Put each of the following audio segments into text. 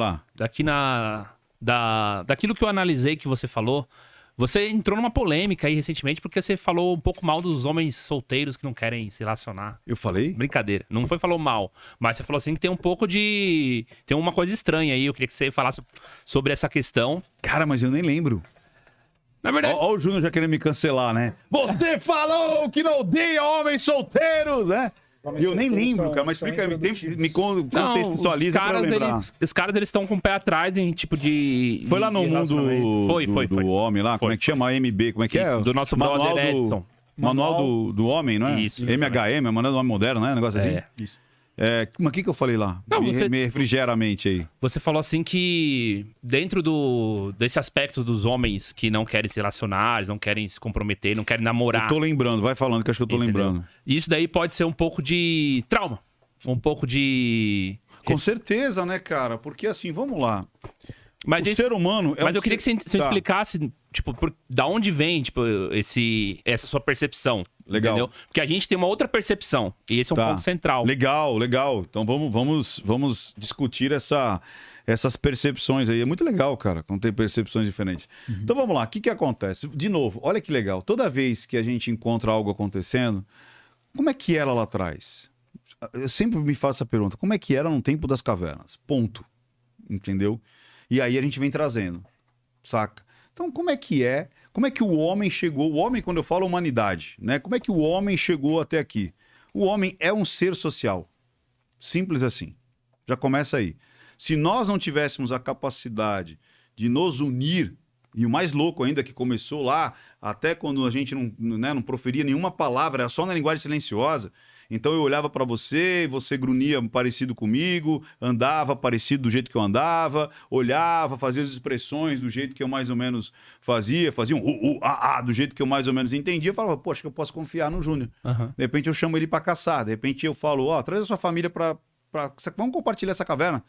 Lá. Tá. Daqui na. Da, daquilo que eu analisei que você falou. Você entrou numa polêmica aí recentemente porque você falou um pouco mal dos homens solteiros que não querem se relacionar. Eu falei? Brincadeira. Não foi falou mal, mas você falou assim que tem um pouco de tem uma coisa estranha aí. Eu queria que você falasse sobre essa questão. Cara, mas eu nem lembro. Na verdade. Ó, o Júnior já querendo me cancelar, né? Você falou que não odeia homens solteiros, né? E eu é nem lembro, cara, mas explica, me, tem, me contextualiza não, pra lembrar. Eles, os caras, eles estão com o pé atrás em tipo de... Foi lá no mundo do, foi, foi, foi. homem lá, foi. como é que chama? MB, como é que é? Do nosso Manual brother do, Edson. Manual, Manual do, do Homem, não é? Isso. MHM, é. o Manual do Homem Moderno, né? Um negócio assim? é. assim. Isso. É, mas o que, que eu falei lá? Não, me, você, me refrigera a mente aí. Você falou assim que dentro do, desse aspecto dos homens que não querem se relacionar, não querem se comprometer, não querem namorar. Eu tô lembrando, vai falando que acho que eu tô entendeu? lembrando. Isso daí pode ser um pouco de trauma, um pouco de... Com certeza, né, cara? Porque assim, vamos lá. Mas o esse, ser humano é Mas um eu queria que você, você tá. explicasse, tipo, por, da onde vem, tipo, esse, essa sua percepção. Legal. Entendeu? Porque a gente tem uma outra percepção. E esse é um tá. ponto central. Legal, legal. Então vamos, vamos, vamos discutir essa, essas percepções aí. É muito legal, cara, quando tem percepções diferentes. Uhum. Então vamos lá, o que, que acontece? De novo, olha que legal. Toda vez que a gente encontra algo acontecendo, como é que era lá atrás? Eu sempre me faço essa pergunta: como é que era no tempo das cavernas? Ponto. Entendeu? E aí a gente vem trazendo, saca? Então, como é que é? Como é que o homem chegou? O homem, quando eu falo humanidade, né? Como é que o homem chegou até aqui? O homem é um ser social. Simples assim. Já começa aí. Se nós não tivéssemos a capacidade de nos unir, e o mais louco ainda que começou lá, até quando a gente não, né, não proferia nenhuma palavra, só na linguagem silenciosa, então eu olhava para você, você grunhia parecido comigo, andava parecido do jeito que eu andava, olhava, fazia as expressões do jeito que eu mais ou menos fazia, fazia um uh, uh, ah, ah, do jeito que eu mais ou menos entendia, eu falava, poxa, que eu posso confiar no Júnior. Uhum. De repente eu chamo ele para caçar, de repente eu falo, ó, oh, traz a sua família para pra... vamos compartilhar essa caverna.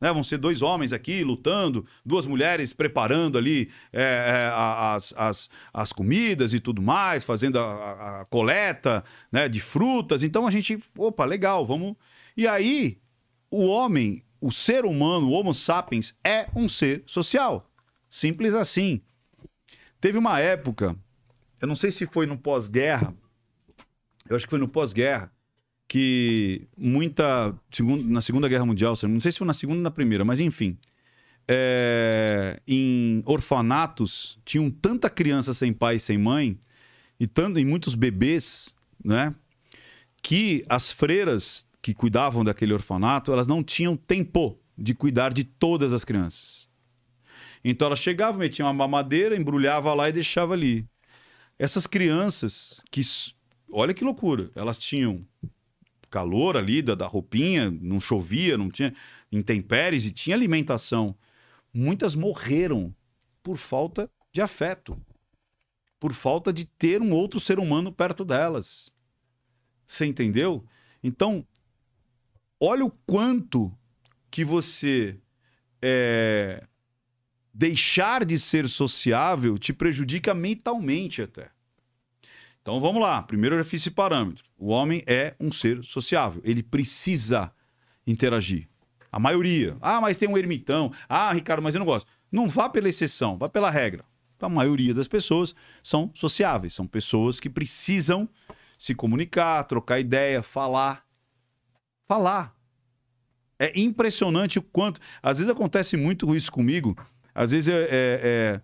Né? Vão ser dois homens aqui lutando, duas mulheres preparando ali é, é as, as, as comidas e tudo mais, fazendo a, a, coleta né, de frutas. Então a gente, opa, legal, vamos. E aí, o homem, o ser humano, o Homo sapiens, é um ser social. Simples assim. Teve uma época, eu não sei se foi no pós-guerra, eu acho que foi no pós-guerra, que muita. Segundo, na Segunda Guerra Mundial, não sei se foi na segunda ou na primeira, mas enfim. É, em orfanatos tinham tanta criança sem pai e sem mãe, e, tanto, em muitos bebês, né? Que as freiras que cuidavam daquele orfanato, elas não tinham tempo de cuidar de todas as crianças. Então elas chegavam, metiam uma mamadeira, embrulhava lá e deixava ali. Essas crianças que, olha que loucura, elas tinham calor ali, da, da roupinha, não chovia, não tinha intempéries e tinha alimentação. Muitas morreram por falta de afeto, por falta de ter um outro ser humano perto delas. Você entendeu? Então, olha o quanto que você é, deixar de ser sociável te prejudica mentalmente até. Então vamos lá. Primeiro eu já fiz esse parâmetro. O homem é um ser sociável. Ele precisa interagir. A maioria. Ah, mas tem um ermitão. Ah, Ricardo, mas eu não gosto. Não vá pela exceção, vá pela regra. Então, a maioria das pessoas são sociáveis, são pessoas que precisam se comunicar, trocar ideia, falar. Falar. É impressionante o quanto. Às vezes acontece muito isso comigo. Às vezes é. é, é...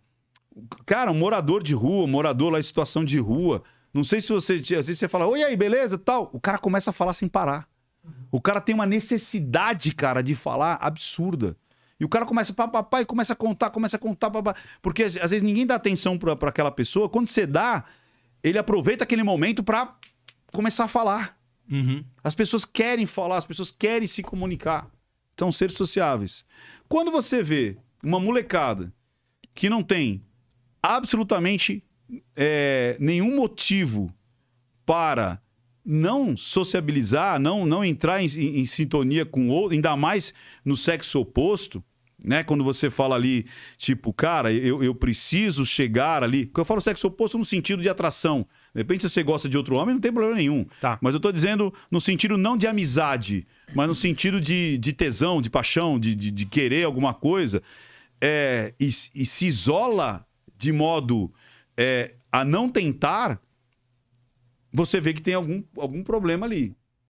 Cara, um morador de rua, um morador lá em situação de rua, não sei se você. Às vezes você fala, oi aí, beleza? Tal. O cara começa a falar sem parar. O cara tem uma necessidade, cara, de falar absurda. E o cara começa, papapá, e começa a contar, começa a contar, papá. Porque às vezes ninguém dá atenção para aquela pessoa. Quando você dá, ele aproveita aquele momento para começar a falar. Uhum. As pessoas querem falar, as pessoas querem se comunicar. São seres sociáveis. Quando você vê uma molecada que não tem absolutamente é, nenhum motivo para não sociabilizar, não, não entrar em, em, em sintonia com o outro, ainda mais no sexo oposto, né? Quando você fala ali, tipo, cara, eu, eu preciso chegar ali. Porque eu falo sexo oposto no sentido de atração. De repente, se você gosta de outro homem, não tem problema nenhum. Tá. Mas eu tô dizendo no sentido não de amizade, mas no sentido de, de tesão, de paixão, de, de, de querer alguma coisa. É, e, e se isola de modo é, a não tentar, você vê que tem algum, algum problema ali.